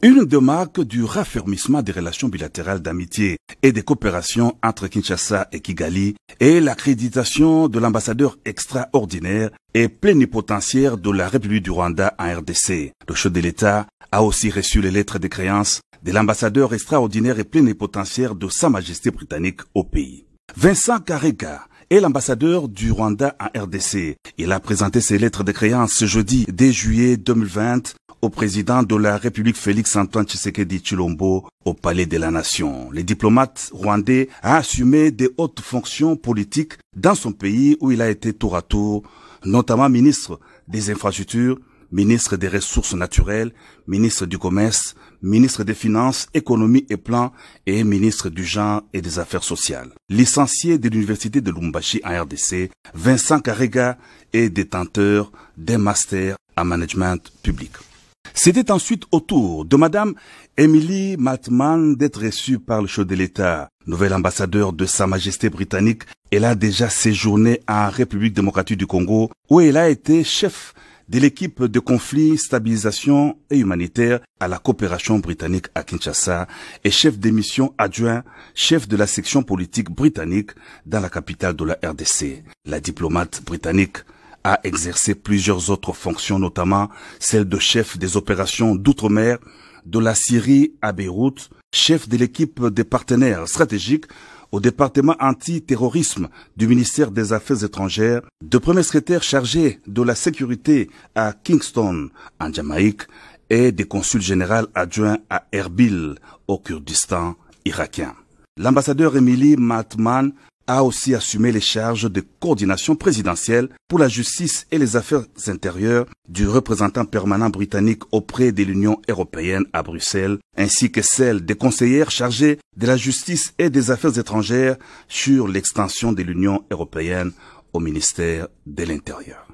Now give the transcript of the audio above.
Une des marques du raffermissement des relations bilatérales d'amitié et de coopération entre Kinshasa et Kigali est l'accréditation de l'ambassadeur extraordinaire et plénipotentiaire de la République du Rwanda en RDC. Le chef de l'État a aussi reçu les lettres de créance de l'ambassadeur extraordinaire et plénipotentiaire de Sa Majesté britannique au pays. Vincent Carrega est l'ambassadeur du Rwanda en RDC. Il a présenté ses lettres de créance ce jeudi 10 juillet 2020 au président de la République Félix Antoine Tshisekedi Chilombo au Palais de la Nation. Le diplomate rwandais a assumé des hautes fonctions politiques dans son pays où il a été tour à tour, notamment ministre des infrastructures, ministre des Ressources naturelles, ministre du Commerce, ministre des Finances, Économie et Plan et ministre du Genre et des Affaires sociales. Licencié de l'Université de Lumbashi en RDC, Vincent Carrega est détenteur d'un master en management public. C'était ensuite au tour de Madame Emily Matman d'être reçue par le chef de l'État. Nouvelle ambassadeur de Sa Majesté britannique, elle a déjà séjourné en République démocratique du Congo où elle a été chef de l'équipe de conflit, stabilisation et humanitaire à la coopération britannique à Kinshasa et chef d'émission adjoint, chef de la section politique britannique dans la capitale de la RDC. La diplomate britannique a exercé plusieurs autres fonctions, notamment celle de chef des opérations d'outre-mer de la Syrie à Beyrouth, chef de l'équipe des partenaires stratégiques au département anti-terrorisme du ministère des Affaires étrangères, de premier secrétaire chargé de la sécurité à Kingston, en Jamaïque, et des consuls général adjoints à Erbil, au Kurdistan irakien. L'ambassadeur Émilie Matman a aussi assumé les charges de coordination présidentielle pour la justice et les affaires intérieures du représentant permanent britannique auprès de l'Union européenne à Bruxelles, ainsi que celle des conseillères chargées de la justice et des affaires étrangères sur l'extension de l'Union européenne au ministère de l'Intérieur.